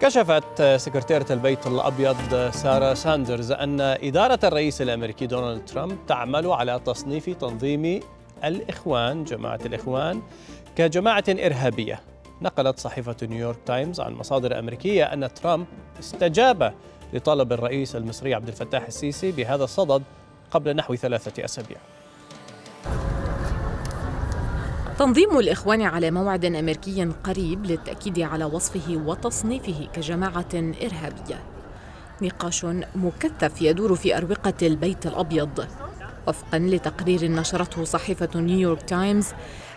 كشفت سكرتيرة البيت الأبيض سارة ساندرز أن إدارة الرئيس الأمريكي دونالد ترامب تعمل على تصنيف تنظيم الإخوان جماعة الإخوان كجماعة إرهابية نقلت صحيفة نيويورك تايمز عن مصادر أمريكية أن ترامب استجاب لطلب الرئيس المصري عبد الفتاح السيسي بهذا الصدد قبل نحو ثلاثة أسابيع تنظيم الإخوان على موعد أمريكي قريب للتأكيد على وصفه وتصنيفه كجماعة إرهابية نقاش مكثف يدور في أروقة البيت الأبيض وفقا لتقرير نشرته صحيفة نيويورك تايمز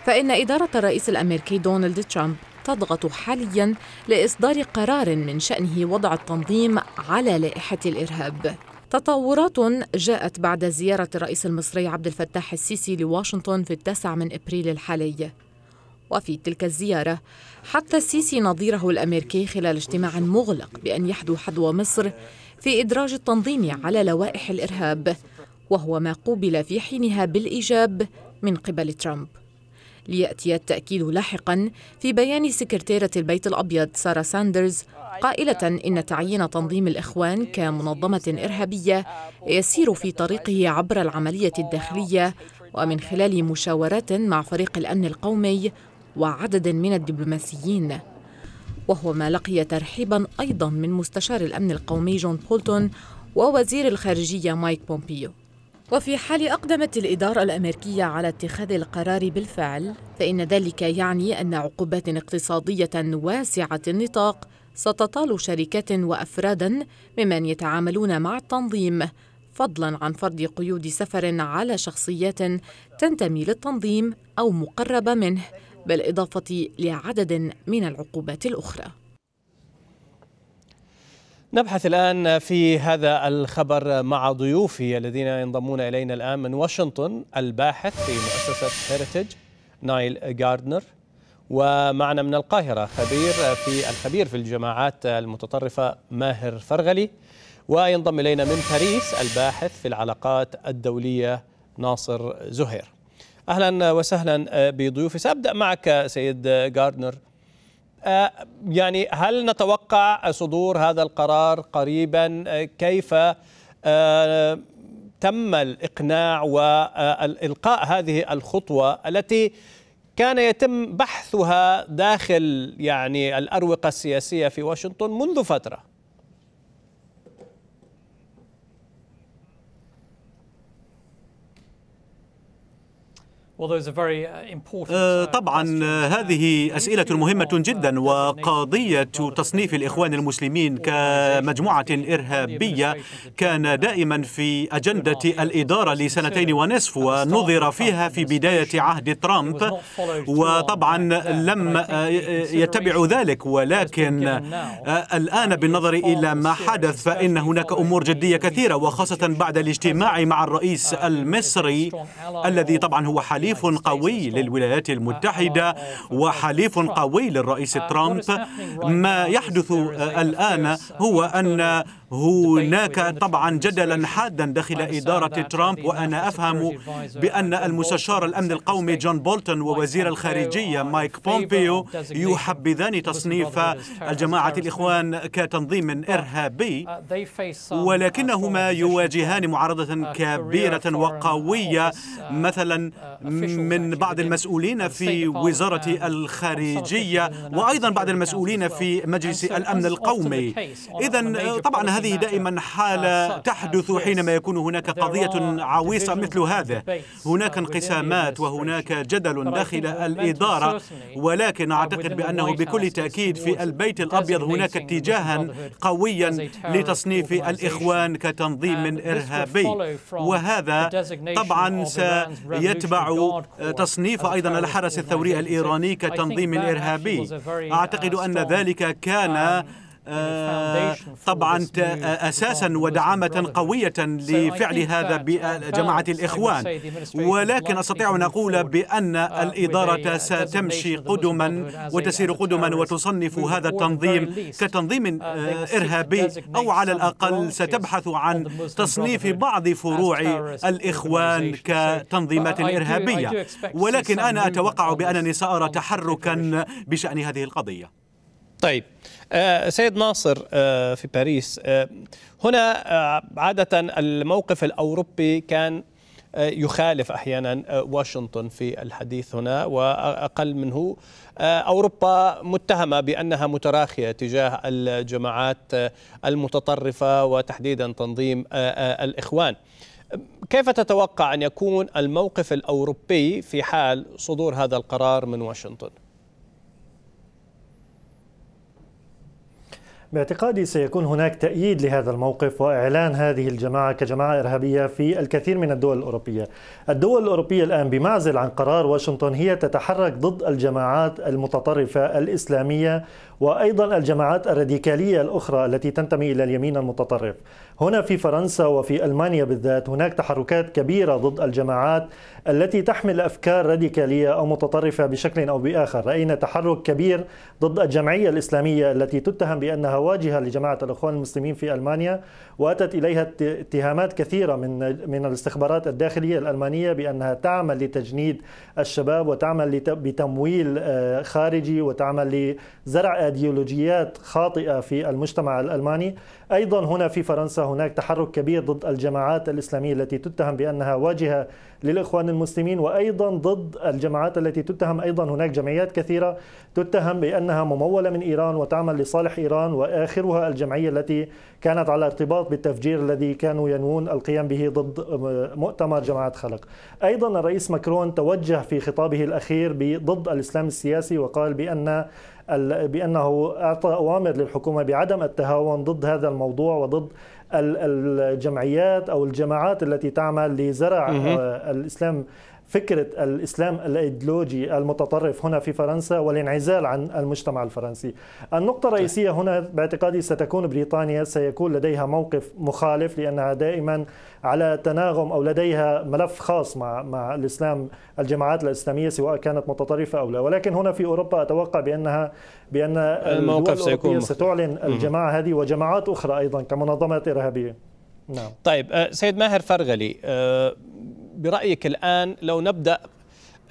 فإن إدارة الرئيس الأمريكي دونالد ترامب تضغط حاليا لإصدار قرار من شأنه وضع التنظيم على لائحة الإرهاب تطورات جاءت بعد زيارة الرئيس المصري عبد الفتاح السيسي لواشنطن في التاسع من أبريل الحالي وفي تلك الزيارة حث السيسي نظيره الأمريكي خلال اجتماع مغلق بأن يحدو حذو مصر في إدراج التنظيم على لوائح الإرهاب وهو ما قوبل في حينها بالإيجاب من قبل ترامب ليأتي التأكيد لاحقا في بيان سكرتيرة البيت الأبيض سارة ساندرز قائلة إن تعيين تنظيم الإخوان كمنظمة إرهابية يسير في طريقه عبر العملية الداخلية ومن خلال مشاورات مع فريق الأمن القومي وعدد من الدبلوماسيين وهو ما لقي ترحيبا أيضا من مستشار الأمن القومي جون بولتون ووزير الخارجية مايك بومبيو وفي حال أقدمت الإدارة الأمريكية على اتخاذ القرار بالفعل فإن ذلك يعني أن عقوبات اقتصادية واسعة النطاق ستطال شركات وأفرادا ممن يتعاملون مع التنظيم فضلا عن فرض قيود سفر على شخصيات تنتمي للتنظيم أو مقربة منه بالإضافة لعدد من العقوبات الأخرى نبحث الآن في هذا الخبر مع ضيوفي الذين ينضمون إلينا الآن من واشنطن الباحث في مؤسسة هيريتج نايل جاردنر ومعنا من القاهرة خبير في الخبير في الجماعات المتطرفة ماهر فرغلي وينضم إلينا من باريس الباحث في العلاقات الدولية ناصر زهير أهلا وسهلا بضيوفي سأبدأ معك سيد جاردنر آه، يعني هل نتوقع صدور هذا القرار قريبا آه، كيف آه، تم الإقناع وإلقاء هذه الخطوة التي كان يتم بحثها داخل يعني الأروقة السياسية في واشنطن منذ فترة Uh, أه، uh, طبعا آه، هذه أسئلة مهمة جدا وقضية تصنيف الإخوان المسلمين كمجموعة إرهابية كان دائما في أجندة الإدارة لسنتين ونصف ونظر فيها في بداية عهد ترامب وطبعا لم آه، يتبع ذلك ولكن الآن بالنظر إلى ما حدث فإن هناك أمور جدية كثيرة وخاصة بعد الاجتماع مع الرئيس المصري الذي طبعا هو حليف حليف قوي للولايات uh, المتحدة uh, وحليف قوي للرئيس uh, ترامب ما يحدث الآن هو أن هناك طبعا جدلا حادا داخل إدارة ترامب وأنا أفهم بأن المستشار الأمن القومي جون بولتون ووزير الخارجية مايك بومبيو يحبذان تصنيف الجماعة الإخوان كتنظيم uh, إرهابي uh, ولكنهما يواجهان معارضة uh, كبيرة وقوية مثلا من بعض المسؤولين في وزارة الخارجية وأيضا بعض المسؤولين في مجلس الأمن القومي إذا طبعا هذه دائما حالة تحدث حينما يكون هناك قضية عويصة مثل هذا هناك انقسامات وهناك جدل داخل الإدارة ولكن أعتقد بأنه بكل تأكيد في البيت الأبيض هناك اتجاها قويا لتصنيف الإخوان كتنظيم إرهابي وهذا طبعا سيتبع تصنيف أيضا الحرس الثوري الإيراني كتنظيم إرهابي أعتقد أن ذلك كان طبعا اساسا ودعامه قويه لفعل هذا بجماعه uh, الاخوان ولكن استطيع ان اقول بان uh, الاداره uh, ستمشي قدما وتسير قدما وتصنف هذا التنظيم كتنظيم آه، ارهابي او على الاقل ستبحث عن تصنيف بعض فروع الاخوان كتنظيمات ارهابيه ولكن انا اتوقع بانني سارى تحركا بشان هذه القضيه طيب آه، سيد ناصر آه، في باريس آه، هنا عادة الموقف الأوروبي كان يخالف احيانا واشنطن في الحديث هنا واقل منه اوروبا متهمه بانها متراخيه تجاه الجماعات المتطرفه وتحديدا تنظيم الاخوان. كيف تتوقع ان يكون الموقف الاوروبي في حال صدور هذا القرار من واشنطن؟ باعتقادي سيكون هناك تأييد لهذا الموقف وإعلان هذه الجماعة كجماعة إرهابية في الكثير من الدول الأوروبية الدول الأوروبية الآن بمعزل عن قرار واشنطن هي تتحرك ضد الجماعات المتطرفة الإسلامية وأيضا الجماعات الراديكالية الأخرى التي تنتمي إلى اليمين المتطرف هنا في فرنسا وفي ألمانيا بالذات هناك تحركات كبيرة ضد الجماعات التي تحمل أفكار راديكالية أو متطرفة بشكل أو بآخر رأينا تحرك كبير ضد الجمعية الإسلامية التي تتهم بأنها واجهة لجماعة الإخوان المسلمين في ألمانيا وأتت إليها اتهامات كثيرة من من الاستخبارات الداخلية الألمانية بأنها تعمل لتجنيد الشباب وتعمل بتمويل آه، خارجي وتعمل لزرع أيديولوجيات خاطئة في المجتمع الألماني أيضا هنا في فرنسا هناك تحرك كبير ضد الجماعات الإسلامية التي تتهم بأنها واجهة للإخوان المسلمين وأيضا ضد الجماعات التي تتهم أيضا هناك جمعيات كثيرة تتهم بأنها ممولة من إيران وتعمل لصالح إيران وآخرها الجمعية التي كانت على ارتباط بالتفجير الذي كانوا ينوون القيام به ضد مؤتمر جماعة خلق أيضا الرئيس ماكرون توجه في خطابه الأخير ضد الإسلام السياسي وقال بأن بأنه أعطى أوامر للحكومة بعدم التهاون ضد هذا الموضوع وضد الجمعيات أو الجماعات التي تعمل لزرع آه، الإسلام فكرة الإسلام الأيديولوجي المتطرف هنا في فرنسا والانعزال عن المجتمع الفرنسي النقطة الرئيسية هنا باعتقادي ستكون بريطانيا سيكون لديها موقف مخالف لأنها دائما على تناغم أو لديها ملف خاص مع, مع الإسلام الجماعات الإسلامية سواء كانت متطرفة أو لا ولكن هنا في أوروبا أتوقع بأنها بأن الموقف سيكون ستعلن الجماعة هذه وجماعات أخرى أيضا كمنظمات إرهابية نعم. طيب آه، سيد ماهر فرغلي آه، برأيك الآن لو نبدأ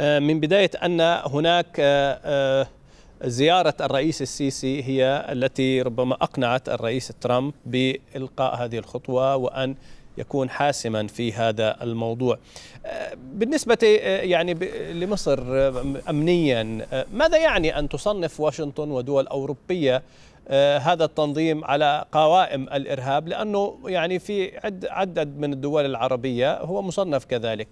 آه، من بداية أن هناك آه، آه، زيارة الرئيس السيسي هي التي ربما أقنعت الرئيس ترامب بإلقاء هذه الخطوة وأن يكون حاسما في هذا الموضوع بالنسبة يعني لمصر أمنيا ماذا يعني أن تصنف واشنطن ودول أوروبية آه، هذا التنظيم على قوائم الارهاب لانه يعني في عد عدد من الدول العربيه هو مصنف كذلك.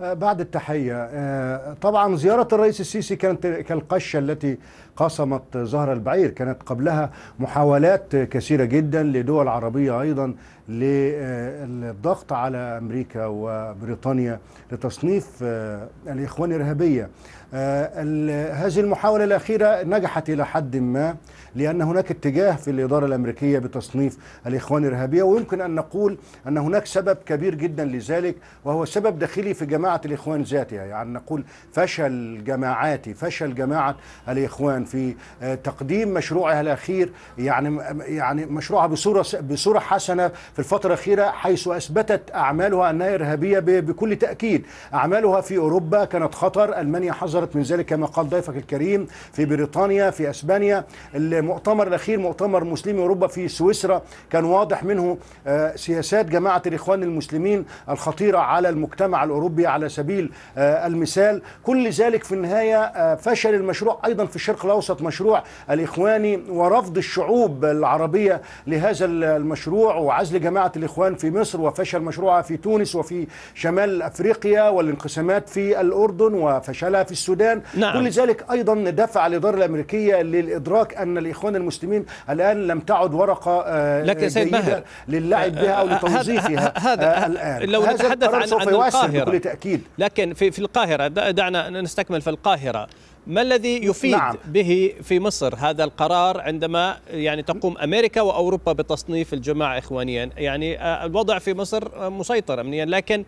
آه، بعد التحية آه، طبعا زيارة الرئيس السيسي كانت كالقشة التي قصمت زهر البعير كانت قبلها محاولات كثيرة جدا لدول عربية أيضا للضغط على أمريكا وبريطانيا لتصنيف آه، الإخوان إرهابية آه، هذه المحاولة الأخيرة نجحت إلى حد ما لأن هناك اتجاه في الإدارة الأمريكية بتصنيف الإخوان إرهابية ويمكن أن نقول أن هناك سبب كبير جدا لذلك وهو سبب داخلي في جماعة الإخوان ذاتها يعني نقول فشل جماعاتي فشل جماعة الإخوان في آه، تقديم مشروعها الاخير يعني يعني مشروعها بصوره بصوره حسنه في الفتره الاخيره حيث اثبتت اعمالها انها ارهابيه بكل تاكيد اعمالها في اوروبا كانت خطر المانيا حذرت من ذلك كما قال ضيفك الكريم في بريطانيا في اسبانيا المؤتمر الاخير مؤتمر مسلمي اوروبا في سويسرا كان واضح منه آه، سياسات جماعه الاخوان المسلمين الخطيره على المجتمع الاوروبي على سبيل آه، المثال كل ذلك في النهايه فشل المشروع ايضا في الشرق الاوسط اوسط مشروع الاخواني ورفض الشعوب العربيه لهذا المشروع وعزل جماعه الاخوان في مصر وفشل مشروعها في تونس وفي شمال افريقيا والانقسامات في الاردن وفشلها في السودان نعم. كل ذلك ايضا دفع الاداره الامريكيه للادراك ان الاخوان المسلمين الان لم تعد ورقه آه، لكن سيد ماهر للعب بها او آه، آه، لتوظيفها هذا الان لو نتحدث عن, عن القاهره بكل تاكيد لكن في في القاهره دعنا نستكمل في القاهره ما الذي يفيد نعم. به في مصر هذا القرار عندما يعني تقوم امريكا واوروبا بتصنيف الجماعه اخوانيا يعني آه، الوضع في مصر مسيطر امنيا لكن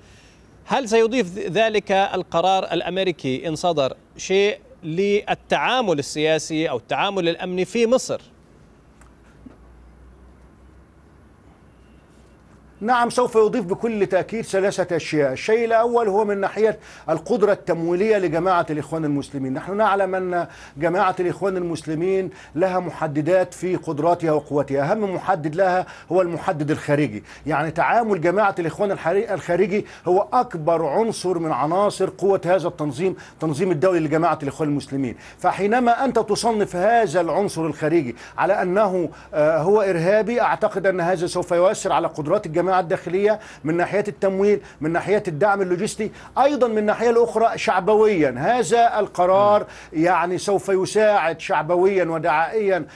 هل سيضيف ذلك القرار الامريكي ان صدر شيء للتعامل السياسي او التعامل الامني في مصر نعم سوف يضيف بكل تأكيد ثلاثة أشياء الشيء الأول هو من ناحية القدرة التمويلية لجماعة الإخوان المسلمين نحن نعلم أن جماعة الإخوان المسلمين لها محددات في قدراتها وقوتها أهم محدد لها هو المحدد الخارجي يعني تعامل جماعة الإخوان الخارجي هو أكبر عنصر من عناصر قوة هذا التنظيم تنظيم الدولي لجماعة الإخوان المسلمين فحينما أنت تصنف هذا العنصر الخارجي على أنه آه، هو إرهابي أعتقد أن هذا سوف يؤثر على قدرات الجماعة الجماعه الداخليه من ناحيه التمويل من ناحيه الدعم اللوجستي ايضا من الناحيه الاخرى شعبويا هذا القرار يعني سوف يساعد شعبويا ودعائيا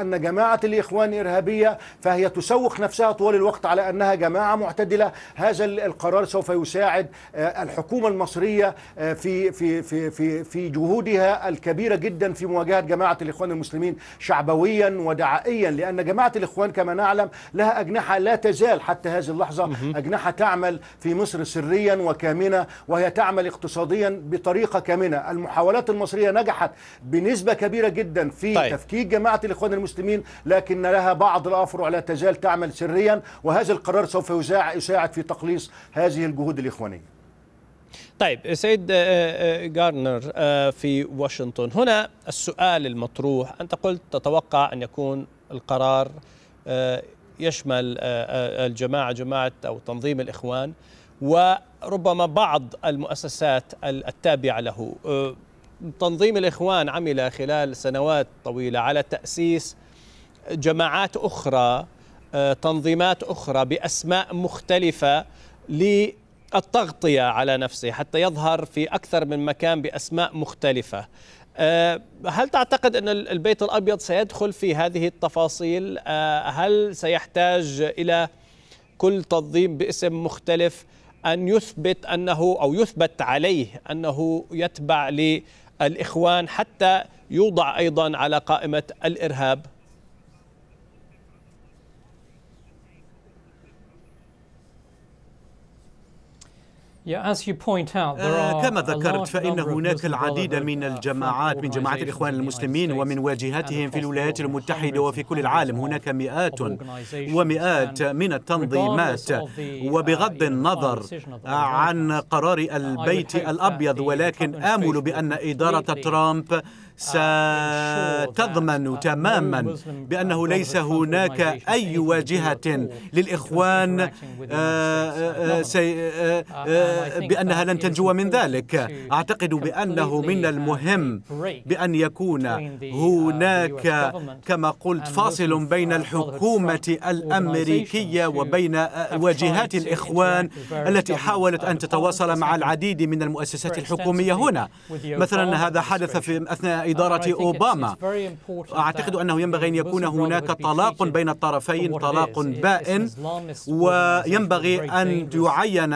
ان جماعه الاخوان ارهابيه فهي تسوق نفسها طوال الوقت على انها جماعه معتدله هذا القرار سوف يساعد الحكومه المصريه في في في في في جهودها الكبيره جدا في مواجهه جماعه الاخوان المسلمين شعبويا ودعائيا لان جماعه الاخوان كما نعلم لها اجنحه لا تزال زال حتى هذه اللحظة أجنحة تعمل في مصر سريا وكامنة وهي تعمل اقتصاديا بطريقة كامنة المحاولات المصرية نجحت بنسبة كبيرة جدا في طيب. تفكيك جماعة الإخوان المسلمين لكن لها بعض الأفرع لا تزال تعمل سريا وهذا القرار سوف يساعد في تقليص هذه الجهود الإخوانية طيب سيد جارنر آه، آه، آه، في واشنطن هنا السؤال المطروح أنت قلت تتوقع أن يكون القرار يشمل آه، آه، الجماعة جماعة أو تنظيم الإخوان وربما بعض المؤسسات التابعة له آه، تنظيم الإخوان عمل خلال سنوات طويلة على تأسيس جماعات أخرى تنظيمات أخرى بأسماء مختلفة للتغطية على نفسه حتى يظهر في أكثر من مكان بأسماء مختلفة آه، هل تعتقد أن البيت الأبيض سيدخل في هذه التفاصيل آه، هل سيحتاج إلى كل تنظيم باسم مختلف أن يثبت أنه أو يثبت عليه أنه يتبع للإخوان حتى يوضع أيضا على قائمة الإرهاب آه، كما ذكرت فإن هناك العديد من uh, الجماعات من جماعات الإخوان المسلمين ومن واجهتهم في الولايات المتحدة وفي كل العالم هناك مئات ومئات من التنظيمات وبغض uh, النظر عن قرار uh, البيت الأبيض ولكن آمل بأن إدارة ترامب Ah, ستضمن تماما بأنه ليس هناك أي واجهة للإخوان آه، آه، آه، uh, بأنها لن تنجو من ذلك أعتقد بأنه من المهم بأن يكون uh, هناك كما قلت فاصل بين uh, الحكومة الأمريكية وبين واجهات الإخوان التي حاولت أن تتواصل مع العديد من المؤسسات الحكومية هنا مثلا هذا حدث في أثناء إدارة أوباما أعتقد أنه ينبغي أن يكون هناك طلاق بين الطرفين طلاق بائن وينبغي أن يعين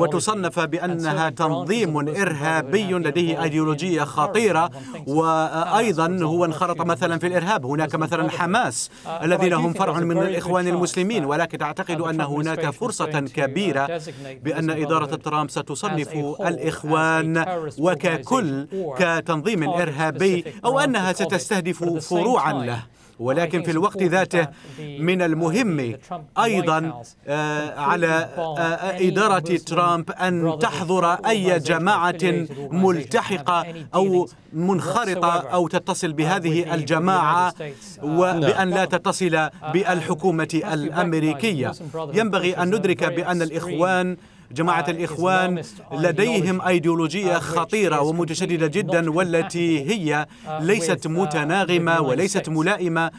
وتصنف بأنها تنظيم إرهابي لديه أيديولوجية خطيرة وأيضا هو انخرط مثلا في الإرهاب هناك مثلا حماس uh, الذين هم فرع من الإخوان المسلمين ولكن أعتقد أن هناك فرصة كبيرة بأن إدارة ترامب ستصنف الإخوان وككل كتنظيم إرهابي الغربي أو أنها ستستهدف فروعا له ولكن في الوقت ذاته من uh, المهم أيضا آه، على آه، آه، إدارة ترامب أن تحظر أي جماعة ملتحقة أو منخرطة أو تتصل uh, بهذه الجماعة uh, وبأن لا تتصل بالحكومة الأمريكية ينبغي أن ندرك بأن الإخوان جماعة الإخوان لديهم أيديولوجية uh, خطيرة ومتشددة جدا والتي uh, هي uh, ليست متناغمة وليست ملائمة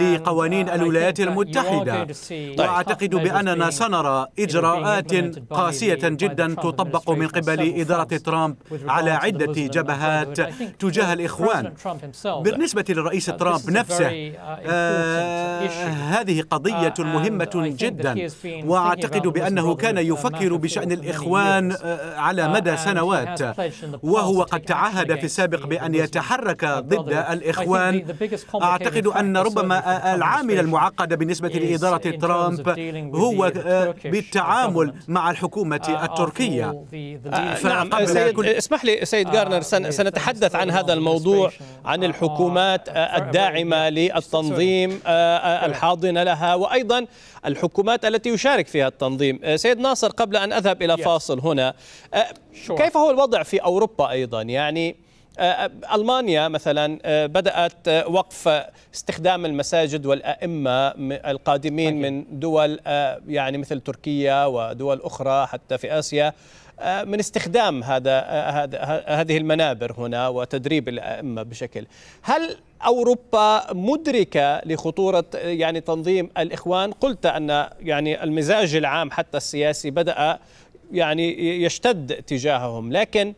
لقوانين الولايات المتحدة وأعتقد بأننا سنرى إجراءات قاسية جدا تطبق من قبل إدارة ترامب على عدة جبهات تجاه الإخوان بالنسبة للرئيس ترامب نفسه آه هذه قضية مهمة جدا وأعتقد بأنه كان يفكر بشأن شأن الإخوان آه، آه، على uh, مدى سنوات وهو قد تعهد في السابق بأن يتحرك ضد الإخوان أعتقد أن ربما آه، العامل المعقد بالنسبة لإدارة ترامب هو بالتعامل مع الحكومة uh, التركية نعم اسمح لي سيد uh, جارنر سنتحدث عن هذا الموضوع عن الحكومات الداعمة للتنظيم الحاضنة لها وأيضا الحكومات التي يشارك فيها التنظيم سيد ناصر قبل أن أذهب نذهب إلى فاصل هنا أه، كيف هو الوضع في أوروبا أيضا يعني أه، ألمانيا مثلا أه، بدأت وقف استخدام المساجد والأئمة القادمين من دول يعني مثل تركيا ودول أخرى حتى في آسيا من استخدام هذا هذه المنابر هنا وتدريب الأئمة بشكل هل أوروبا مدركة لخطورة يعني تنظيم الإخوان قلت أن يعني المزاج العام حتى السياسي بدأ يعني يشتد تجاههم لكن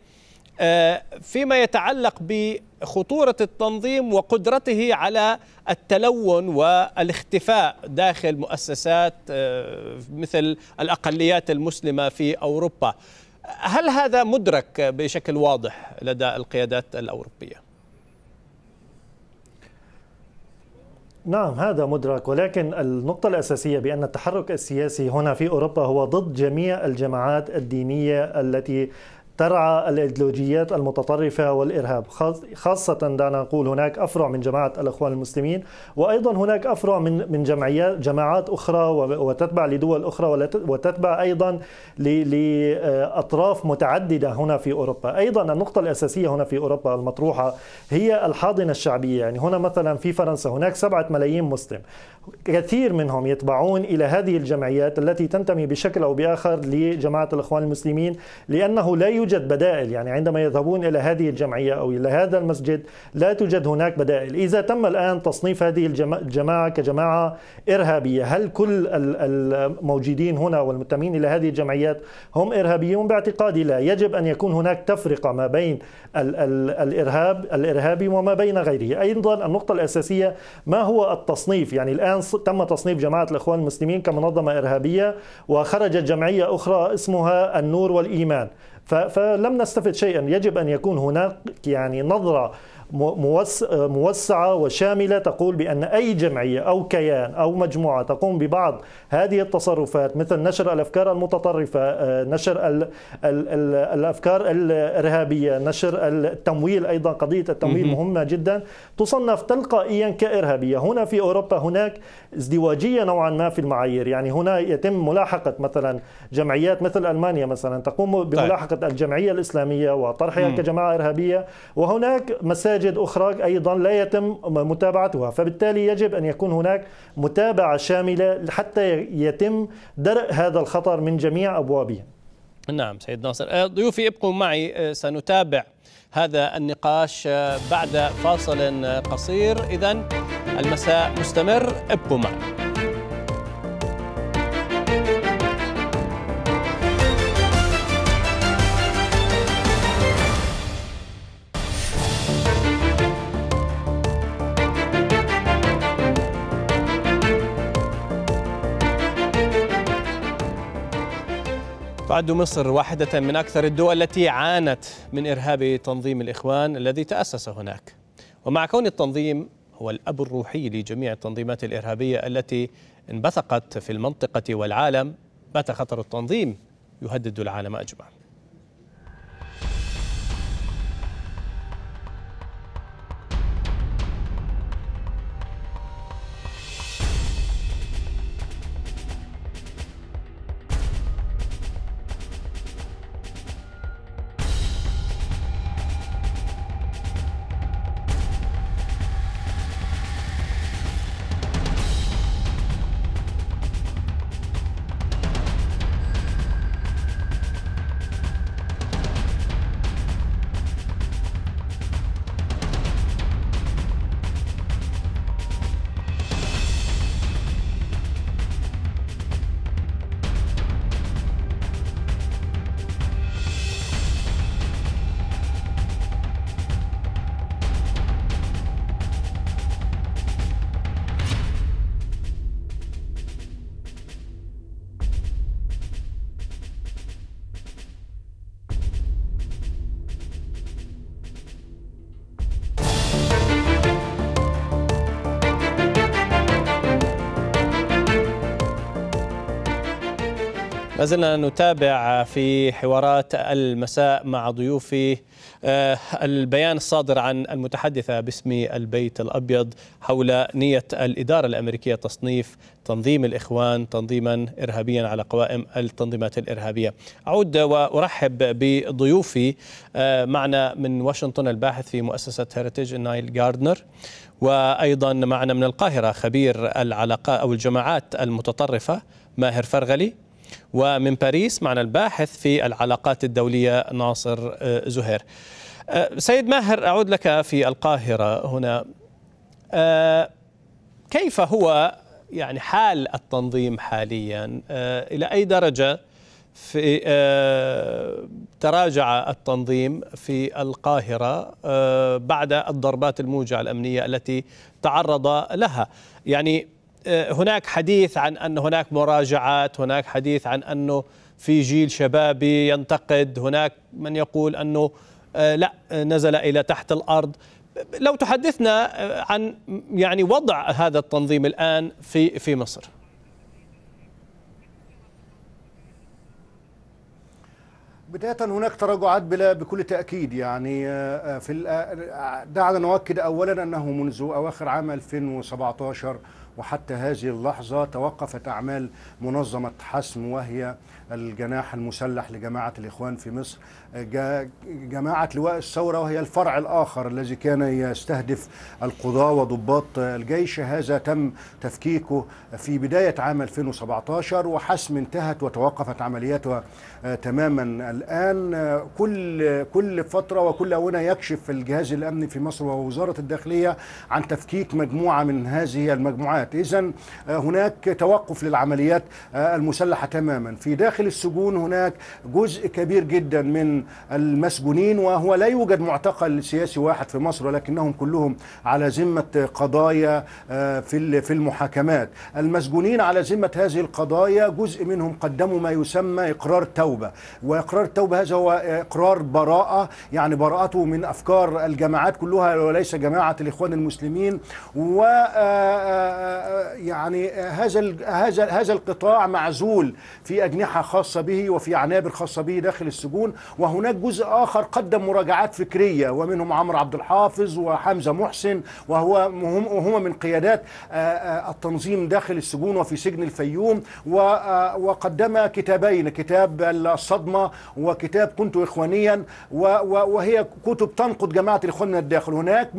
آه، فيما يتعلق بخطورة التنظيم وقدرته على التلون والاختفاء داخل مؤسسات آه، مثل الأقليات المسلمة في أوروبا هل هذا مدرك بشكل واضح لدى القيادات الأوروبية؟ نعم هذا مدرك ولكن النقطة الأساسية بأن التحرك السياسي هنا في أوروبا هو ضد جميع الجماعات الدينية التي ترعى الايديولوجيات المتطرفه والارهاب خاصه دعنا نقول هناك افرع من جماعه الاخوان المسلمين وايضا هناك افرع من من جمعيات جماعات اخرى وتتبع لدول اخرى وتتبع ايضا لاطراف آه، متعدده هنا في اوروبا ايضا النقطه الاساسيه هنا في اوروبا المطروحه هي الحاضنه الشعبيه يعني هنا مثلا في فرنسا هناك سبعة ملايين مسلم كثير منهم يتبعون الى هذه الجمعيات التي تنتمي بشكل او باخر لجماعه الاخوان المسلمين لانه لا يوجد بدائل يعني عندما يذهبون إلى هذه الجمعية أو إلى هذا المسجد لا توجد هناك بدائل إذا تم الآن تصنيف هذه الجماعة كجماعة إرهابية هل كل الموجودين هنا والمنتمين إلى هذه الجمعيات هم إرهابيون باعتقادي لا يجب أن يكون هناك تفرقة ما بين ال ال الإرهاب الإرهابي وما بين غيره أيضا النقطة الأساسية ما هو التصنيف يعني الآن تم تصنيف جماعة الإخوان المسلمين كمنظمة إرهابية وخرجت جمعية أخرى اسمها النور والإيمان فلم نستفد شيئا يجب أن يكون هناك يعني نظرة آه، موسعة وشاملة تقول بأن أي جمعية أو كيان أو مجموعة تقوم ببعض هذه التصرفات مثل نشر الأفكار المتطرفة آه، نشر الأفكار الإرهابية نشر التمويل أيضا قضية التمويل مهمة جدا تصنف تلقائيا كإرهابية هنا في أوروبا هناك ازدواجية نوعا ما في المعايير يعني هنا يتم ملاحقة مثلا جمعيات مثل ألمانيا مثلا تقوم طيب. بملاحقة الجمعية الإسلامية وطرحها كجماعة إرهابية وهناك مسائل مساجد أخرى أيضا لا يتم متابعتها فبالتالي يجب أن يكون هناك متابعة شاملة حتى يتم درء هذا الخطر من جميع أبوابه نعم سيد ناصر آه، ضيوفي ابقوا معي آه، سنتابع هذا النقاش آه، بعد فاصل قصير إذا المساء مستمر ابقوا معي تعد مصر واحدة من أكثر الدول التي عانت من إرهاب تنظيم الإخوان الذي تأسس هناك ومع كون التنظيم هو الأب الروحي لجميع التنظيمات الإرهابية التي انبثقت في المنطقة والعالم بات خطر التنظيم يهدد العالم أجمع لازلنا نتابع في حوارات المساء مع ضيوفي آه، البيان الصادر عن المتحدثة باسم البيت الأبيض حول نية الإدارة الأمريكية تصنيف تنظيم الإخوان تنظيما إرهابيا على قوائم التنظيمات الإرهابية أعود وأرحب بضيوفي آه، معنا من واشنطن الباحث في مؤسسة هيريتج نايل جاردنر وأيضا معنا من القاهرة خبير العلاقات أو الجماعات المتطرفة ماهر فرغلي ومن باريس معنا الباحث في العلاقات الدولية ناصر آه، زهير آه، سيد ماهر أعود لك في القاهرة هنا آه، كيف هو يعني حال التنظيم حاليا إلى أي درجة في تراجع التنظيم في القاهرة بعد الضربات الموجعة الأمنية التي تعرض لها يعني آه، هناك حديث عن أن هناك مراجعات هناك حديث عن أنه في جيل شبابي ينتقد هناك من يقول أنه آه، لا آه، نزل إلى تحت الأرض لو تحدثنا عن يعني وضع هذا التنظيم الآن في في مصر بداية هناك تراجعات بلا بكل تأكيد يعني في دعنا نؤكد أولا أنه منذ أواخر عام 2017 وحتى هذه اللحظة توقفت أعمال منظمة حسم وهي الجناح المسلح لجماعة الإخوان في مصر جماعة لواء الثورة وهي الفرع الآخر الذي كان يستهدف القضاة وضباط الجيش هذا تم تفكيكه في بداية عام 2017 وحسم انتهت وتوقفت عملياتها آه، تماما الآن آه، كل كل فترة وكل أونة يكشف الجهاز الأمني في مصر ووزارة الداخلية عن تفكيك مجموعة من هذه المجموعات إذا آه، هناك توقف للعمليات المسلحة تماما في داخل داخل السجون هناك جزء كبير جدا من المسجونين وهو لا يوجد معتقل سياسي واحد في مصر ولكنهم كلهم على ذمة قضايا آه، في في المحاكمات المسجونين على ذمة هذه القضايا جزء منهم قدموا ما يسمى إقرار توبة وإقرار التوبة هذا هو إقرار براءة يعني براءته من أفكار الجماعات كلها وليس جماعة الإخوان المسلمين و آه، آه، يعني هذا هذا هذا القطاع معزول في اجنحه خاصه به وفي عنابر خاصه به داخل السجون وهناك جزء اخر قدم مراجعات فكريه ومنهم عمرو عبد الحافظ وحمزه محسن وهو هم هما من قيادات آه، آه، التنظيم داخل السجون وفي سجن الفيوم آه، وقدم كتابين كتاب الصدمه وكتاب كنت اخوانيا وهي كتب تنقد جماعه الاخوان من الداخل هناك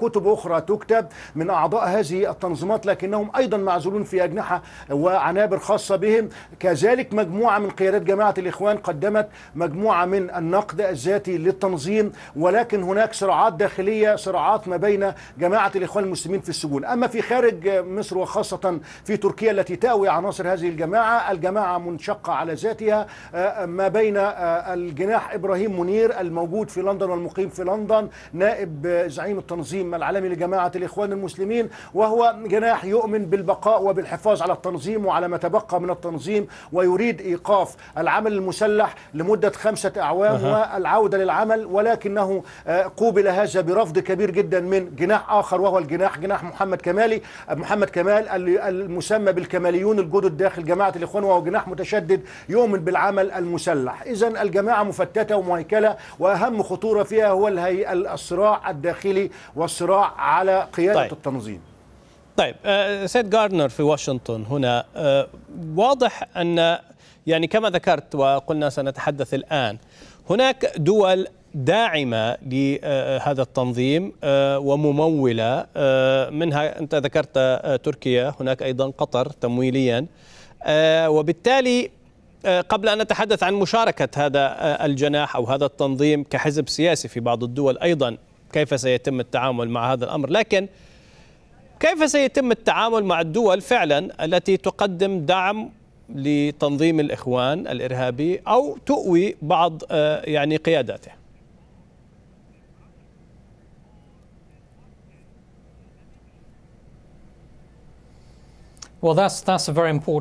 كتب اخرى تكتب من اعضاء هذه التنظيمات لكنهم ايضا معزولون في اجنحه وعنابر خاصه بهم كذلك مجموعه من قيادات جماعه الاخوان قدمت مجموعه من النقد الذاتي للتنظيم ولكن هناك صراعات داخليه صراعات ما بين جماعه الاخوان المسلمين في السجون اما في خارج مصر وخاصه في تركيا التي تاوي عناصر هذه الجماعه الجماعه منشقه على ذاتها آه، ما بين آه، الجناح ابراهيم منير الموجود في لندن والمقيم في لندن نائب زعيم التنظيم العالمي لجماعه الاخوان المسلمين وهو جناح يؤمن بال بالبقاء وبالحفاظ على التنظيم وعلى ما تبقى من التنظيم ويريد إيقاف العمل المسلح لمدة خمسة أعوام أه. والعودة للعمل ولكنه آه، قوبل هذا برفض كبير جدا من جناح آخر وهو الجناح جناح محمد كمالي آه، محمد كمال المسمى بالكماليون الجدد داخل جماعة الإخوان وهو جناح متشدد يؤمن بالعمل المسلح إذا الجماعة مفتتة ومهيكلة وأهم خطورة فيها هو الصراع الداخلي والصراع على قيادة طيب. التنظيم طيب آه، سيد جاردنر في واشنطن هنا آه، واضح أن يعني كما ذكرت وقلنا سنتحدث الآن هناك دول داعمة لهذا التنظيم آه، وممولة منها أنت ذكرت تركيا هناك أيضا قطر تمويليا وبالتالي قبل أن نتحدث عن مشاركة هذا الجناح أو هذا التنظيم كحزب سياسي في بعض الدول أيضا كيف سيتم التعامل مع هذا الأمر لكن كيف سيتم التعامل مع الدول فعلا التي تقدم دعم لتنظيم الإخوان الإرهابي أو تؤوي بعض آه، يعني قياداته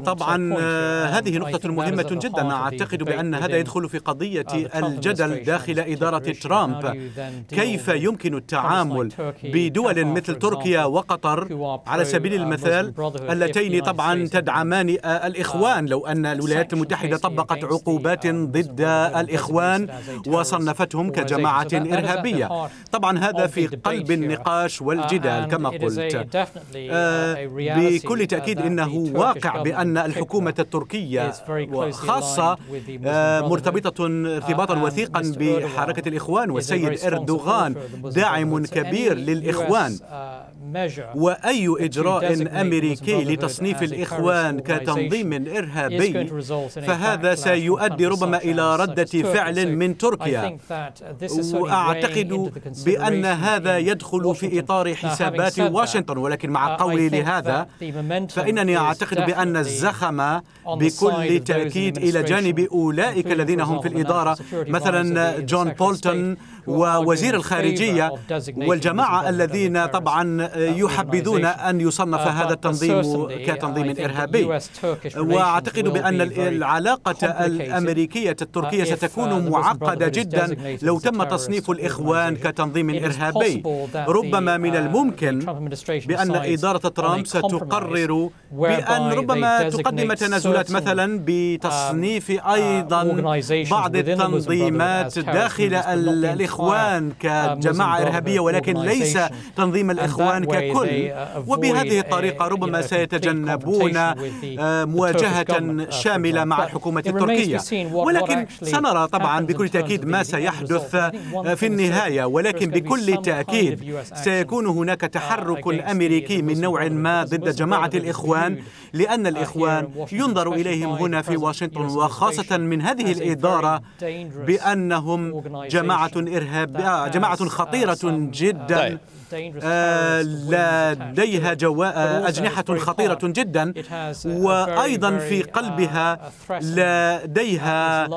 طبعا آه، um, هذه نقطة مهمة جدا أعتقد بأن هذا يدخل في قضية uh, الجدل داخل إدارة ترامب كيف يمكن التعامل بدول مثل تركيا وقطر على سبيل uh, المثال اللتين طبعا تدعمان آه، uh, الإخوان لو أن الولايات المتحدة طبقت عقوبات ضد الإخوان وصنفتهم كجماعة إرهابية طبعا هذا في قلب النقاش والجدال كما قلت آه، بكل تأكيد انه واقع بان الحكومه التركيه وخاصه آه، مرتبطه ارتباطا uh, وثيقا بحركه الاخوان والسيد اردوغان داعم كبير للاخوان وأي إجراء أمريكي لتصنيف الإخوان كتنظيم إرهابي فهذا سيؤدي ربما إلى ردة فعل من تركيا وأعتقد بأن هذا يدخل في إطار حسابات واشنطن ولكن مع uh, قولي لهذا فإنني أعتقد بأن الزخم بكل تأكيد إلى جانب أولئك الذين هم في الإدارة مثلا جون بولتون ووزير الخارجية والجماعة الذين طبعا يحبذون uh, أن يصنف هذا التنظيم uh, كتنظيم إرهابي وأعتقد بأن العلاقة uh, الأمريكية التركية ستكون معقدة جدا لو تم تصنيف الإخوان كتنظيم إرهابي ربما من الممكن بأن إدارة ترامب ستقرر بأن ربما تقدم تنازلات مثلا بتصنيف أيضا بعض التنظيمات داخل الإخوان الإخوان كجماعة إرهابية ولكن ليس تنظيم الإخوان ككل uh, وبهذه uh, الطريقة ربما سيتجنبون uh, مواجهة شاملة مع الحكومة التركية ولكن سنرى طبعا بكل تأكيد ما سيحدث في النهاية ولكن بكل تأكيد سيكون هناك تحرك أمريكي من نوع ما ضد جماعة الإخوان لأن uh, الإخوان ينظر إليهم هنا في واشنطن وخاصة من هذه الإدارة بأنهم جماعة إرهاب جماعة خطيرة uh, جدا uh, آه، لديها جو... أجنحة خطيرة جدا وأيضا في uh, قلبها لديها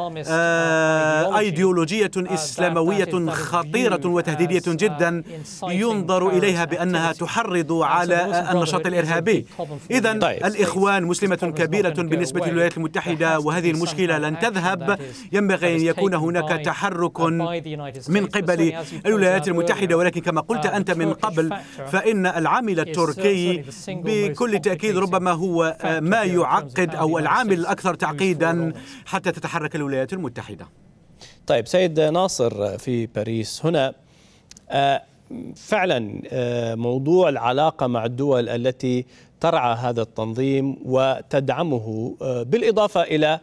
أيديولوجية uh, uh, إسلاموية خطيرة وتهديدية جدا ينظر إليها بأنها تحرض على النشاط الإرهابي إذا الإخوان مسلمة كبيرة بالنسبة للولايات المتحدة وهذه المشكلة لن تذهب ينبغي أن يكون هناك تحرك من قبل الولايات المتحدة ولكن كما قلت أنت من من قبل فإن العامل التركي بكل تأكيد ربما هو ما يعقد أو العامل الأكثر تعقيدا حتى تتحرك الولايات المتحدة طيب سيد ناصر آه، في باريس هنا آه، فعلا آه، موضوع العلاقة مع الدول التي ترعى هذا التنظيم وتدعمه بالإضافة إلى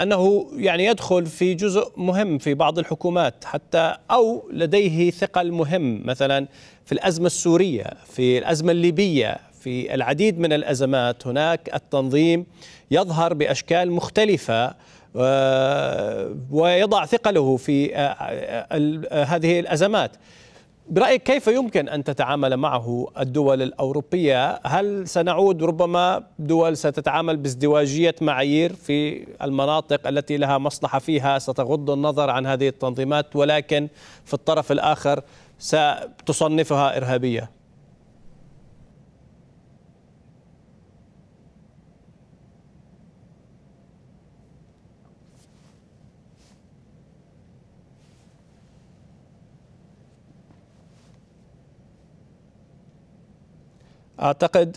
انه يعني يدخل في جزء مهم في بعض الحكومات حتى او لديه ثقل مهم مثلا في الازمه السوريه في الازمه الليبيه في العديد من الازمات هناك التنظيم يظهر باشكال مختلفه آه، ويضع ثقله في آه، آه، هذه الازمات برأيك كيف يمكن أن تتعامل معه الدول الأوروبية هل سنعود ربما دول ستتعامل بازدواجية معايير في المناطق التي لها مصلحة فيها ستغض النظر عن هذه التنظيمات ولكن في الطرف الآخر ستصنفها إرهابية اعتقد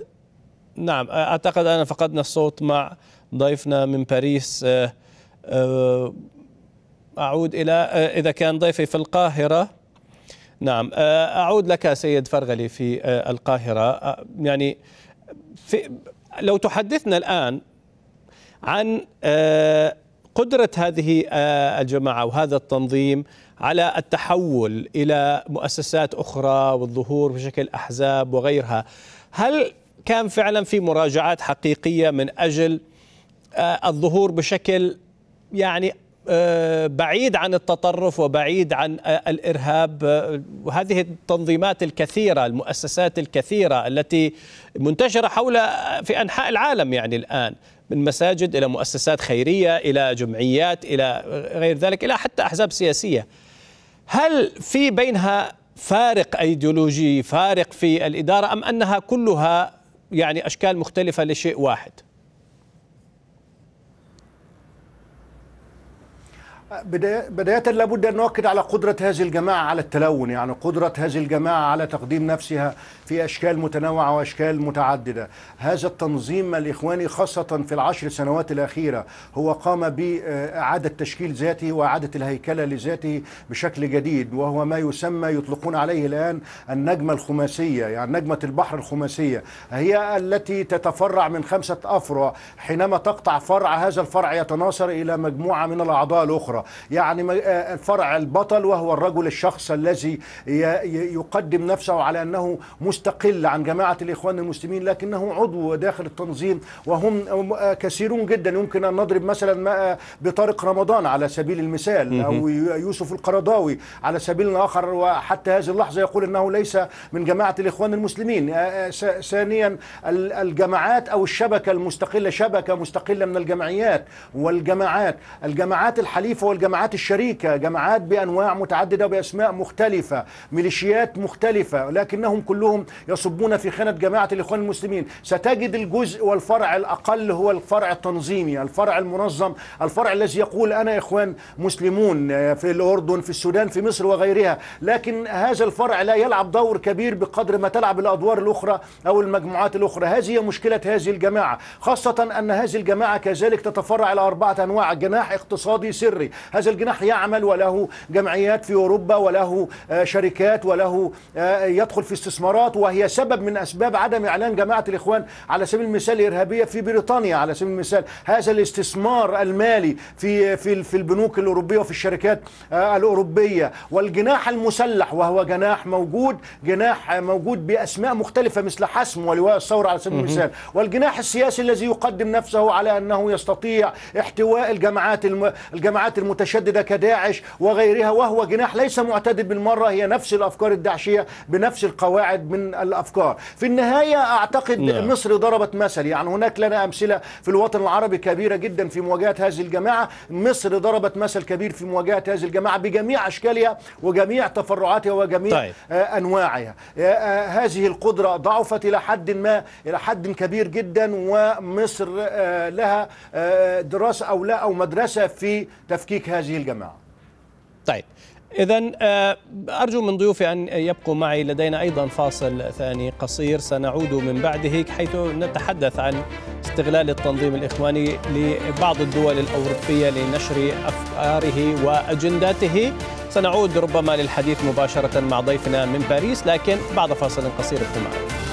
نعم اعتقد انا فقدنا الصوت مع ضيفنا من باريس آه، آه، اعود الى آه، اذا كان ضيفي في القاهره نعم اعود لك سيد فرغلي في القاهره يعني في لو تحدثنا الان عن قدره هذه الجماعه وهذا التنظيم على التحول الى مؤسسات اخرى والظهور بشكل احزاب وغيرها هل كان فعلا في مراجعات حقيقيه من اجل آه، الظهور بشكل يعني آه، بعيد عن التطرف وبعيد عن آه، الارهاب وهذه التنظيمات الكثيره المؤسسات الكثيره التي منتشره حول في انحاء العالم يعني الان من مساجد الى مؤسسات خيريه الى جمعيات الى غير ذلك الى حتى احزاب سياسيه هل في بينها فارق ايديولوجي فارق في الاداره ام انها كلها يعني اشكال مختلفه لشيء واحد؟ بداية لابد أن نؤكد على قدرة هذه الجماعة على التلون يعني قدرة هذه الجماعة على تقديم نفسها في أشكال متنوعة وأشكال متعددة هذا التنظيم الإخواني خاصة في العشر سنوات الأخيرة هو قام بإعادة تشكيل ذاته وإعادة الهيكلة لذاته بشكل جديد وهو ما يسمى يطلقون عليه الآن النجمة الخماسية يعني نجمة البحر الخماسية هي التي تتفرع من خمسة أفرع حينما تقطع فرع هذا الفرع يتناصر إلى مجموعة من الأعضاء الأخرى الخبرة يعني آه، آه، فرع البطل وهو الرجل الشخص الذي يقدم نفسه على أنه مستقل عن جماعة الإخوان المسلمين لكنه عضو داخل التنظيم وهم آه، كثيرون جدا يمكن أن نضرب مثلا بطارق رمضان على سبيل المثال أو يوسف القرضاوي على سبيل آخر وحتى هذه اللحظة يقول أنه ليس من جماعة الإخوان المسلمين ثانيا الجماعات أو الشبكة المستقلة شبكة مستقلة من الجمعيات والجماعات الجماعات الحليفة والجماعات الشريكة جماعات بأنواع متعددة وبأسماء مختلفة ميليشيات مختلفة لكنهم كلهم يصبون في خانة جماعة الإخوان المسلمين ستجد الجزء والفرع الأقل هو الفرع التنظيمي الفرع المنظم الفرع الذي يقول أنا إخوان مسلمون آه، في الأردن في السودان في مصر وغيرها لكن هذا الفرع لا يلعب دور كبير بقدر ما تلعب الأدوار الأخرى أو المجموعات الأخرى هذه مشكلة هذه الجماعة خاصة أن هذه الجماعة كذلك تتفرع إلى أربعة أنواع جناح اقتصادي سري هذا الجناح يعمل وله جمعيات في أوروبا وله آه، شركات وله آه، يدخل في استثمارات وهي سبب من أسباب عدم إعلان جماعة الإخوان على سبيل المثال الإرهابية في بريطانيا على سبيل المثال هذا الاستثمار المالي في في في البنوك الأوروبية وفي الشركات آه، الأوروبية والجناح المسلح وهو جناح موجود جناح موجود بأسماء مختلفة مثل حسم ولواء الثورة على سبيل المثال والجناح السياسي الذي يقدم نفسه على أنه يستطيع احتواء الجماعات الجماعات المتشددة كداعش وغيرها وهو جناح ليس معتدل بالمرة هي نفس الأفكار الداعشية بنفس القواعد من الأفكار في النهاية أعتقد نعم. مصر ضربت مثل يعني هناك لنا أمثلة في الوطن العربي كبيرة جدا في مواجهة هذه الجماعة مصر ضربت مثل كبير في مواجهة هذه الجماعة بجميع أشكالها وجميع تفرعاتها وجميع طيب. آه، أنواعها آه، آه، هذه القدرة ضعفت إلى حد ما إلى حد كبير جدا ومصر لها دراسة أو لا أو مدرسة في تفكير تفكيك هذه الجماعه طيب إذا آه، أرجو من ضيوفي أن يبقوا معي لدينا أيضا فاصل ثاني قصير سنعود من بعده حيث نتحدث عن استغلال التنظيم الإخواني لبعض الدول الأوروبية لنشر أفكاره وأجنداته سنعود ربما للحديث مباشرة مع ضيفنا من باريس لكن بعد فاصل قصير ابقوا معي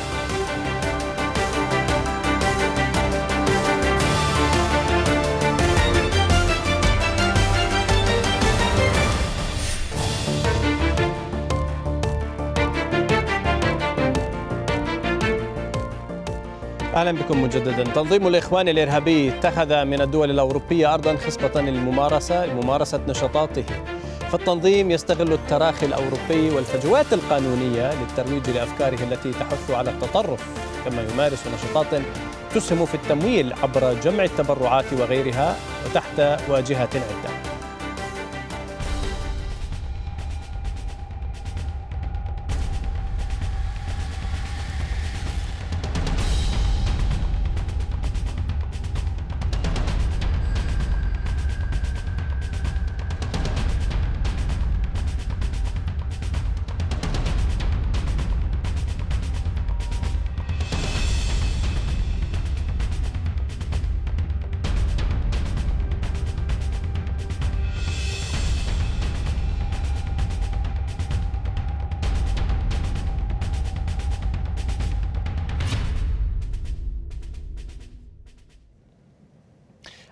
أهلا بكم مجددا تنظيم الإخوان الإرهابي اتخذ من الدول الأوروبية أرضا خصبة للممارسة لممارسة نشاطاته فالتنظيم يستغل التراخي الأوروبي والفجوات القانونية للترويج لأفكاره التي تحث على التطرف كما يمارس نشاطات تسهم في التمويل عبر جمع التبرعات وغيرها وتحت واجهة عدة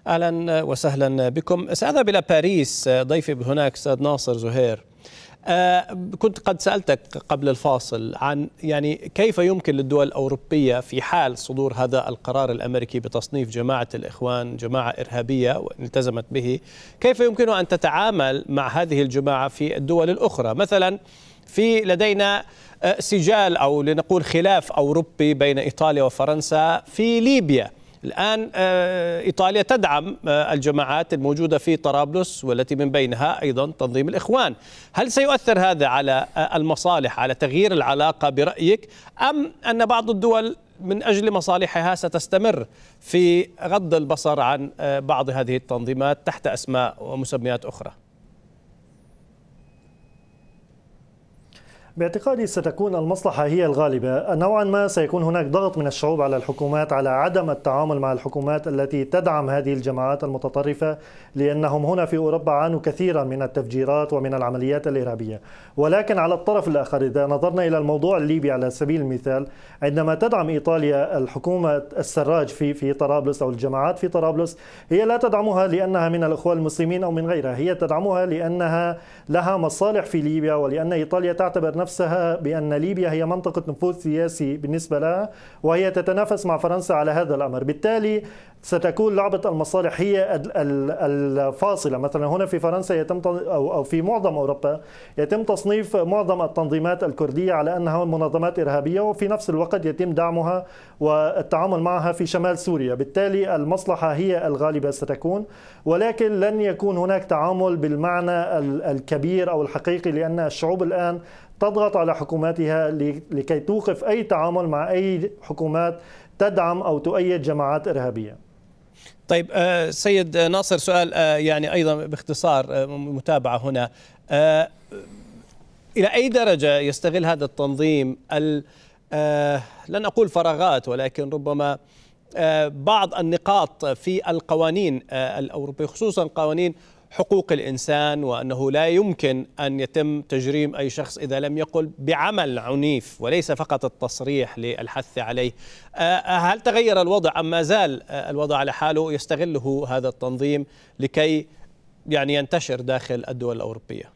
اهلا وسهلا بكم ساذهب الى باريس ضيفي هناك استاذ ناصر زهير آه، كنت قد سالتك قبل الفاصل عن يعني كيف يمكن للدول الاوروبيه في حال صدور هذا القرار الامريكي بتصنيف جماعه الاخوان جماعه ارهابيه والتزمت به كيف يمكن ان تتعامل مع هذه الجماعه في الدول الاخرى مثلا في لدينا آه، سجال او لنقول خلاف اوروبي بين ايطاليا وفرنسا في ليبيا الآن آه، إيطاليا تدعم آه، الجماعات الموجودة في طرابلس والتي من بينها أيضا تنظيم الإخوان هل سيؤثر هذا على آه، المصالح على تغيير العلاقة برأيك أم أن بعض الدول من أجل مصالحها ستستمر في غض البصر عن بعض هذه التنظيمات تحت أسماء ومسميات أخرى باعتقادي ستكون المصلحة هي الغالبة نوعا ما سيكون هناك ضغط من الشعوب على الحكومات على عدم التعامل مع الحكومات التي تدعم هذه الجماعات المتطرفة لأنهم هنا في أوروبا عانوا كثيرا من التفجيرات ومن العمليات الإرهابية ولكن على الطرف الآخر إذا نظرنا إلى الموضوع الليبي على سبيل المثال عندما تدعم إيطاليا الحكومة السراج في في طرابلس أو الجماعات في طرابلس هي لا تدعمها لأنها من الأخوة المسلمين أو من غيرها هي تدعمها لأنها لها مصالح في ليبيا ولأن إيطاليا تعتبر نفسها بأن ليبيا هي منطقة نفوذ سياسي بالنسبة لها وهي تتنافس مع فرنسا على هذا الأمر بالتالي ستكون لعبة المصالح هي الفاصلة مثلا هنا في فرنسا يتم أو في معظم أوروبا يتم تصنيف معظم التنظيمات الكردية على أنها منظمات إرهابية وفي نفس الوقت يتم دعمها والتعامل معها في شمال سوريا بالتالي المصلحة هي الغالبة ستكون ولكن لن يكون هناك تعامل بالمعنى الكبير أو الحقيقي لأن الشعوب الآن تضغط على حكوماتها لكي توقف أي تعامل مع أي حكومات تدعم أو تؤيد جماعات إرهابية طيب آه، سيد ناصر سؤال آه، يعني أيضا باختصار آه، متابعة هنا إلى أي درجة يستغل هذا التنظيم لن أقول فراغات ولكن ربما بعض النقاط في القوانين الأوروبية خصوصا قوانين حقوق الانسان وانه لا يمكن ان يتم تجريم اي شخص اذا لم يقل بعمل عنيف وليس فقط التصريح للحث عليه. آه، هل تغير الوضع ام ما زال آه، الوضع على حاله يستغله هذا التنظيم لكي يعني ينتشر داخل الدول الاوروبيه؟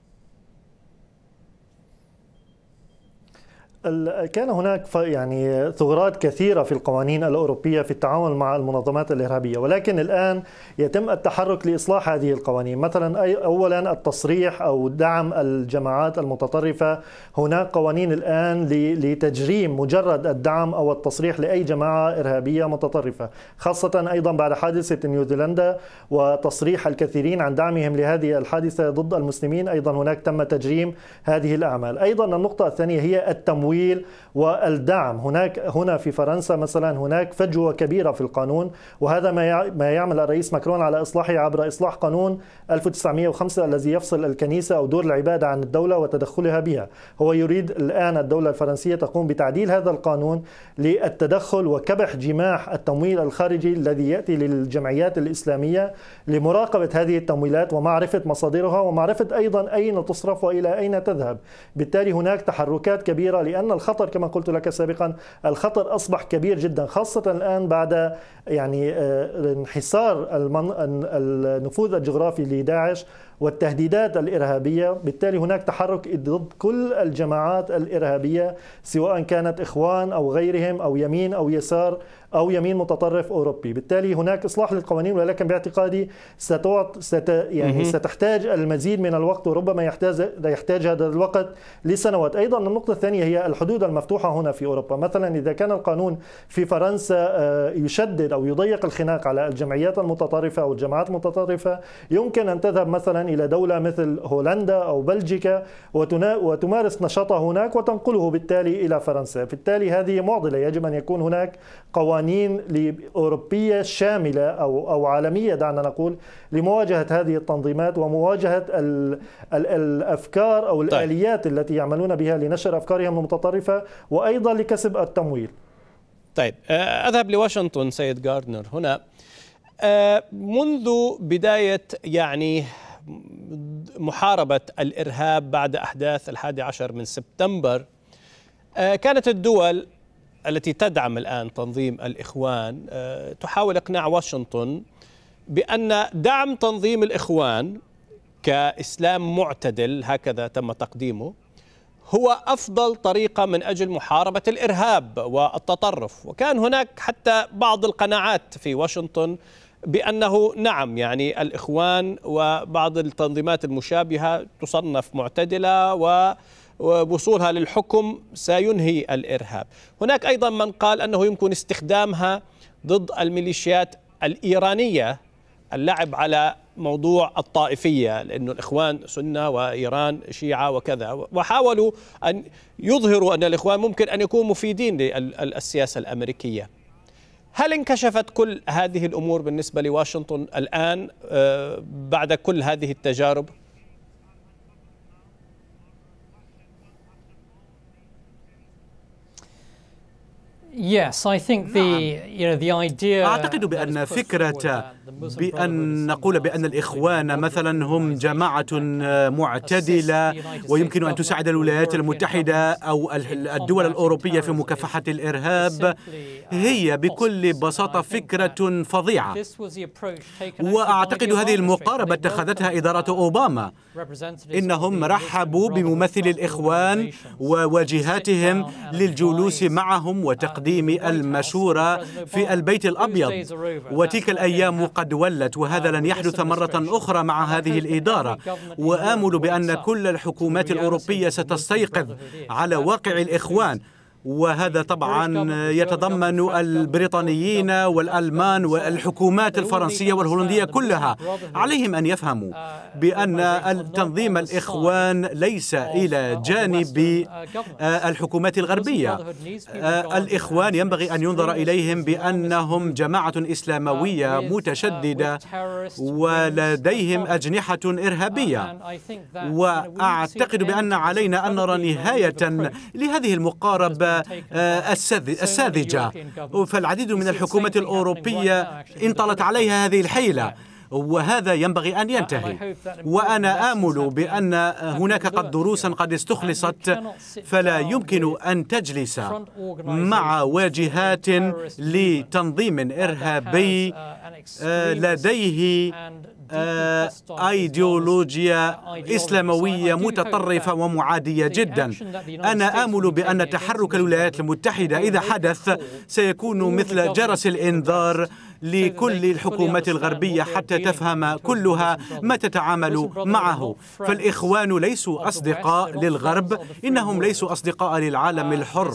كان هناك يعني ثغرات كثيرة في القوانين الأوروبية في التعامل مع المنظمات الإرهابية ولكن الآن يتم التحرك لإصلاح هذه القوانين مثلا أي أولا التصريح أو دعم الجماعات المتطرفة هناك قوانين الآن لتجريم مجرد الدعم أو التصريح لأي جماعة إرهابية متطرفة خاصة أيضا بعد حادثة نيوزيلندا وتصريح الكثيرين عن دعمهم لهذه الحادثة ضد المسلمين أيضا هناك تم تجريم هذه الأعمال أيضا النقطة الثانية هي التمويل التمويل والدعم هناك هنا في فرنسا مثلا هناك فجوة كبيرة في القانون وهذا ما ما يعمل الرئيس ماكرون على إصلاحه عبر إصلاح قانون 1905 الذي يفصل الكنيسة أو دور العبادة عن الدولة وتدخلها بها هو يريد الآن الدولة الفرنسية تقوم بتعديل هذا القانون للتدخل وكبح جماح التمويل الخارجي الذي يأتي للجمعيات الإسلامية لمراقبة هذه التمويلات ومعرفة مصادرها ومعرفة أيضا أين تصرف وإلى أين تذهب بالتالي هناك تحركات كبيرة لأن لأن الخطر كما قلت لك سابقا الخطر أصبح كبير جدا خاصة الآن بعد يعني آه، انحسار النفوذ الجغرافي لداعش والتهديدات الإرهابية بالتالي هناك تحرك ضد كل الجماعات الإرهابية سواء كانت إخوان أو غيرهم أو يمين أو يسار أو يمين متطرف أوروبي بالتالي هناك إصلاح للقوانين ولكن باعتقادي ستعط ست يعني ستحتاج المزيد من الوقت وربما يحتاج يحتاج هذا الوقت لسنوات أيضا النقطة الثانية هي الحدود المفتوحة هنا في أوروبا مثلا إذا كان القانون في فرنسا آه، يشدد أو يضيق الخناق على الجمعيات المتطرفة أو الجماعات المتطرفة يمكن أن تذهب مثلا إلى دولة مثل هولندا أو بلجيكا وتمارس نشاطها هناك وتنقله بالتالي إلى فرنسا بالتالي هذه معضلة يجب أن يكون هناك قوانين قوانين أوروبية شاملة أو أو عالمية دعنا نقول لمواجهة هذه التنظيمات ومواجهة ال ال الأفكار أو طيب. الآليات التي يعملون بها لنشر أفكارهم المتطرفة وأيضا لكسب التمويل طيب آه، أذهب لواشنطن سيد جاردنر هنا آه، منذ بداية يعني محاربة الإرهاب بعد أحداث الحادي عشر من سبتمبر آه، كانت الدول التي تدعم الآن تنظيم الإخوان آه، تحاول إقناع واشنطن بأن دعم تنظيم الإخوان كإسلام معتدل هكذا تم تقديمه هو أفضل طريقة من أجل محاربة الإرهاب والتطرف وكان هناك حتى بعض القناعات في واشنطن بأنه نعم يعني الإخوان وبعض التنظيمات المشابهة تصنف معتدلة و وصولها للحكم سينهي الإرهاب هناك أيضا من قال أنه يمكن استخدامها ضد الميليشيات الإيرانية اللعب على موضوع الطائفية لأنه الإخوان سنة وإيران شيعة وكذا وحاولوا أن يظهروا أن الإخوان ممكن أن يكونوا مفيدين للسياسة الأمريكية هل انكشفت كل هذه الأمور بالنسبة لواشنطن الآن آه، بعد كل هذه التجارب؟ Yes, I think the you know the idea. بأن نقول بأن الإخوان مثلا هم جماعة آه، معتدلة ويمكن أن تساعد الولايات المتحدة أو الدول الأوروبية في مكافحة الإرهاب هي بكل بساطة فكرة فظيعة وأعتقد هذه المقاربة اتخذتها إدارة أوباما إنهم رحبوا بممثل الإخوان وواجهاتهم للجلوس معهم وتقديم المشورة في البيت الأبيض وتلك الأيام قد ولت وهذا لن يحدث مرة أخرى مع هذه الإدارة وآمل بأن كل الحكومات الأوروبية ستستيقظ على واقع الإخوان وهذا طبعا يتضمن البريطانيين والألمان والحكومات الفرنسية والهولندية كلها عليهم أن يفهموا آه، بأن تنظيم الإخوان ليس إلى جانب آه، آه، الحكومات الغربية الإخوان ينبغي أن ينظر إليهم بأنهم جماعة إسلاموية uh, متشددة ولديهم أجنحة uh, إرهابية وأعتقد بأن علينا أن نرى نهاية لهذه المقاربة آه، الساذجة فالعديد من الحكومات الأوروبية انطلت عليها هذه الحيلة وهذا ينبغي أن ينتهي آه، وأنا آمل بأن هناك قد دروسا يعني. قد استخلصت فلا يمكن أن تجلس مع واجهات لتنظيم إرهابي uh, آه، لديه ايديولوجيا اسلامويه متطرفه ومعاديه جدا انا امل بان تحرك الولايات المتحده اذا حدث سيكون مثل جرس الانذار لكل الحكومات الغربية حتى تفهم كلها ما تتعامل معه فالإخوان ليسوا أصدقاء للغرب إنهم ليسوا أصدقاء للعالم الحر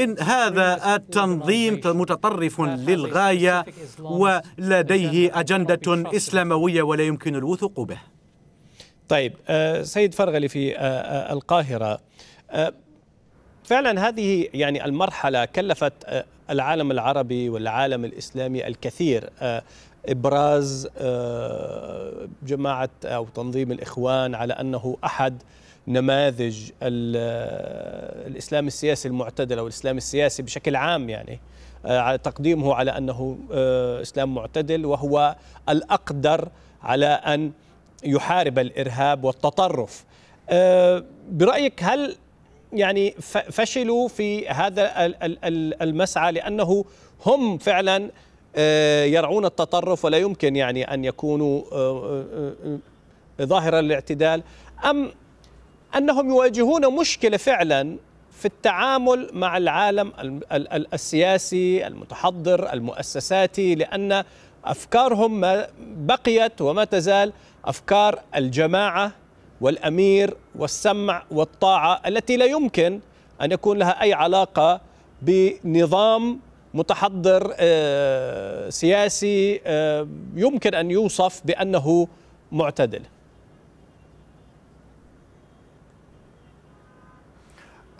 إن هذا التنظيم متطرف للغاية ولديه أجندة إسلاموية ولا يمكن الوثوق به طيب آه، سيد فرغلي في آه، آه، القاهرة فعلا هذه يعني المرحلة كلفت العالم العربي والعالم الإسلامي الكثير إبراز جماعة أو تنظيم الإخوان على أنه أحد نماذج الإسلام السياسي المعتدل أو الإسلام السياسي بشكل عام يعني آه، تقديمه على أنه آه، إسلام معتدل وهو الأقدر على أن يحارب الإرهاب والتطرف آه، برأيك هل يعني فشلوا في هذا المسعى لأنه هم فعلا يرعون التطرف ولا يمكن يعني أن يكونوا ظاهره للاعتدال أم أنهم يواجهون مشكلة فعلا في التعامل مع العالم السياسي المتحضر المؤسساتي لأن أفكارهم ما بقيت وما تزال أفكار الجماعة والأمير والسمع والطاعة التي لا يمكن أن يكون لها أي علاقة بنظام متحضر آه، سياسي آه، يمكن أن يوصف بأنه معتدل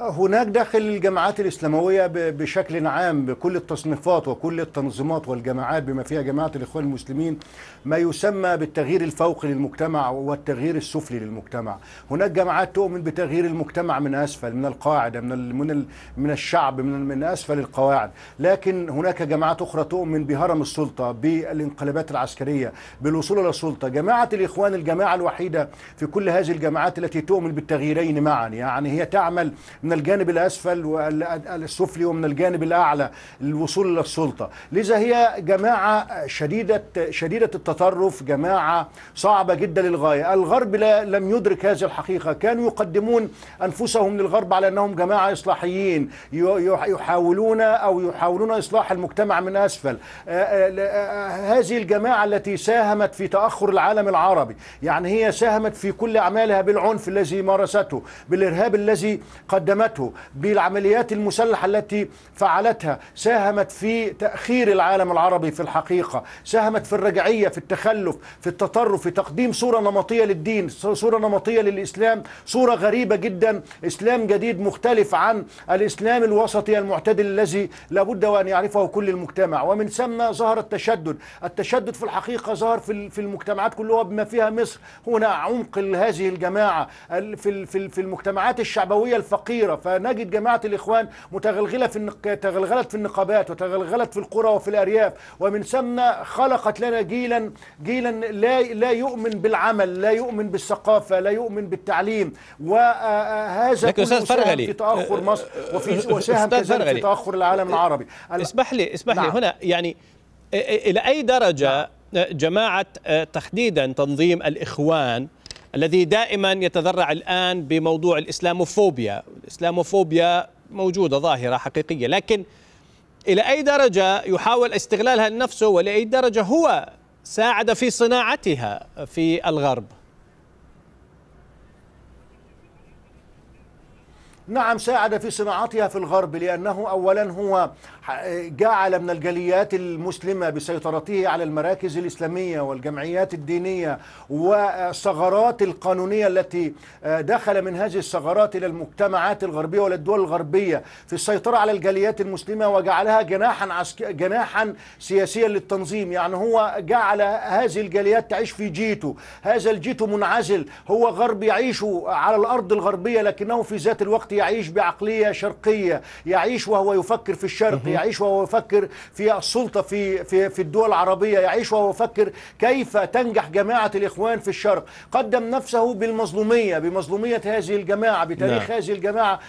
هناك داخل الجماعات الإسلاموية بشكل عام بكل التصنيفات وكل التنظيمات والجماعات بما فيها جماعة الإخوان المسلمين ما يسمى بالتغيير الفوقي للمجتمع والتغيير السفلي للمجتمع هناك جماعات تؤمن بتغيير المجتمع من أسفل من القاعدة من من من الشعب من من أسفل القواعد لكن هناك جماعات أخرى تؤمن بهرم السلطة بالانقلابات العسكرية بالوصول إلى السلطة جماعة الإخوان الجماعة الوحيدة في كل هذه الجماعات التي تؤمن بالتغييرين معا يعني هي تعمل من من الجانب الأسفل والسفلي ومن الجانب الأعلى للوصول إلى السلطة لذا هي جماعة شديدة, شديدة التطرف جماعة صعبة جدا للغاية الغرب لا لم يدرك هذه الحقيقة كانوا يقدمون أنفسهم للغرب على أنهم جماعة إصلاحيين يحاولون أو يحاولون إصلاح المجتمع من أسفل آه، آه، آه، هذه الجماعة التي ساهمت في تأخر العالم العربي يعني هي ساهمت في كل أعمالها بالعنف الذي مارسته بالإرهاب الذي قدمته ساهمته بالعمليات المسلحة التي فعلتها ساهمت في تأخير العالم العربي في الحقيقة ساهمت في الرجعية في التخلف في التطرف في تقديم صورة نمطية للدين صورة نمطية للإسلام صورة غريبة جدا إسلام جديد مختلف عن الإسلام الوسطي المعتدل الذي لابد وأن يعرفه كل المجتمع ومن ثم ظهر التشدد التشدد في الحقيقة ظهر في المجتمعات كلها بما فيها مصر هنا عمق هذه الجماعة في المجتمعات الشعبوية الفقيرة كبيرة فنجد جماعة الإخوان متغلغلة في النق... تغلغلت في النقابات وتغلغلت في القرى وفي الأرياف ومن ثم خلقت لنا جيلا جيلا لا لا يؤمن بالعمل لا يؤمن بالثقافة لا يؤمن بالتعليم وهذا آه، آه، لكن أستاذ فرغلي في تأخر مصر آه، وفي وساهم في تأخر العالم إيه، العربي اسمح لي اسمح نعم. لي هنا يعني إلى أي درجة نعم. جماعة تحديدا تنظيم الإخوان الذي دائما يتذرع الآن بموضوع الإسلاموفوبيا الإسلاموفوبيا موجودة ظاهرة حقيقية لكن إلى أي درجة يحاول استغلالها لنفسه ولأي درجة هو ساعد في صناعتها في الغرب نعم ساعد في صناعتها في الغرب لأنه أولا هو جعل من الجاليات المسلمة بسيطرته على المراكز الإسلامية والجمعيات الدينية والثغرات القانونية التي آه، دخل من هذه الثغرات إلى المجتمعات الغربية والدول الغربية في السيطرة على الجاليات المسلمة وجعلها جناحا عسك... جناحا سياسيا للتنظيم يعني هو جعل هذه الجاليات تعيش في جيتو هذا الجيتو منعزل هو غرب يعيش على الأرض الغربية لكنه في ذات الوقت يعيش بعقلية شرقية يعيش وهو يفكر في الشرق يعيش وهو يفكر في السلطة في في في الدول العربية يعيش وهو يفكر كيف تنجح جماعة الإخوان في الشرق قدم نفسه بالمظلومية بمظلومية هذه الجماعة بتاريخ نعم. هذه الجماعة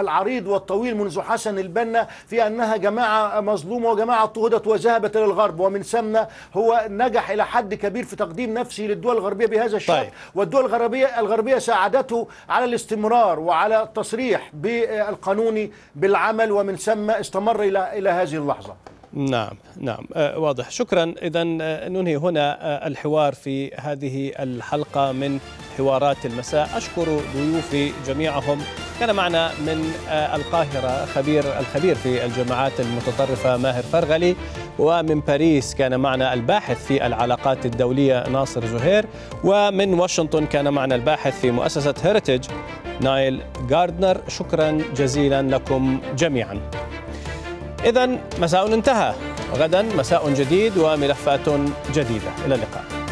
العريض والطويل منذ حسن البنا في أنها جماعة مظلومة وجماعة اضطهدت وذهبت للغرب ومن ثم هو نجح إلى حد كبير في تقديم نفسه للدول الغربية بهذا الشكل طيب. والدول الغربية الغربية ساعدته على الاستمرار وعلى التصريح بالقانوني بالعمل ومن ثم استمر مستمر إلى إلى هذه اللحظة نعم نعم آه، واضح شكرا إذا آه، ننهي هنا آه، الحوار في هذه الحلقة من حوارات المساء أشكر ضيوفي جميعهم كان معنا من القاهرة خبير الخبير في الجماعات المتطرفة ماهر فرغلي ومن باريس كان معنا الباحث في العلاقات الدولية ناصر زهير ومن واشنطن كان معنا الباحث في مؤسسة هيرتج نايل جاردنر شكرا جزيلا لكم جميعا إذا مساء انتهى وغدا مساء جديد وملفات جديدة إلى اللقاء